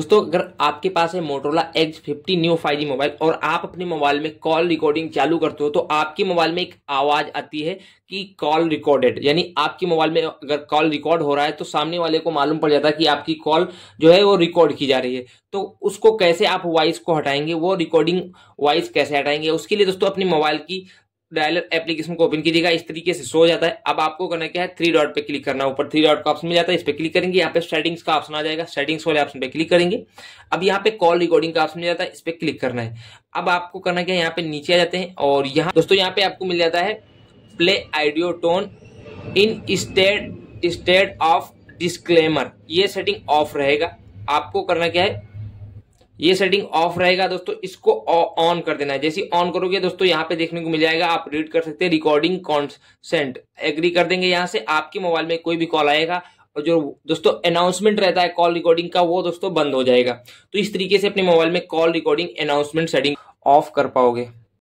दोस्तों अगर आपके पास है Motorola H fifty new five mobile और आप अपने मोबाइल में कॉल रिकॉर्डिंग चालू करते हो तो आपके मोबाइल में एक आवाज आती है कि कॉल रिकॉर्डेड यानी आपके मोबाइल में अगर कॉल रिकॉर्ड हो रहा है तो सामने वाले को मालूम पड़ जाता है कि आपकी कॉल जो है वो रिकॉर्ड की जा रही है तो उसको कैसे आप वॉइस को हटाएंगे वो रिकॉर्डिंग वॉइस कैसे हटाएंगे उसके लिए दोस्तों अपने मोबाइल की डायलर एप्लीकेशन को ओपन कीजिएगा इस तरीके से शो जाता है अब आपको करना क्या है थ्री डॉट पे क्लिक करना ऊपर थ्री डॉट का ऑप्शन मिल जाता है इस पर क्लिक करेंगे यहाँ पे सेटिंग्स का ऑप्शन आ जाएगा सेटिंग्स वाले ऑप्शन पे क्लिक करेंगे अब यहाँ पे कॉल रिकॉर्डिंग का ऑप्शन मिल जाता है इस पर क्लिक करना है अब आपको करना क्या है यहाँ पे नीचे आ जाते हैं और यहाँ दोस्तों यहाँ पे आपको मिल जाता है play audio tone in state state of disclaimer ये सेटिंग ऑफ रहेगा आपको करना क्या है ये सेटिंग ऑफ रहेगा दोस्तों इसको ऑन कर देना है जैसे ऑन करोगे दोस्तों यहाँ पे देखने को मिल जाएगा आप रीड कर सकते हैं रिकॉर्डिंग कॉन्सेंट एग्री कर देंगे यहाँ से आपके मोबाइल में कोई भी कॉल आएगा और जो दोस्तों अनाउंसमेंट रहता है कॉल रिकॉर्डिंग का वो दोस्तों बंद हो जाएगा तो इस तरीके से अपने मोबाइल में call recording announcement setting off कर पाओगे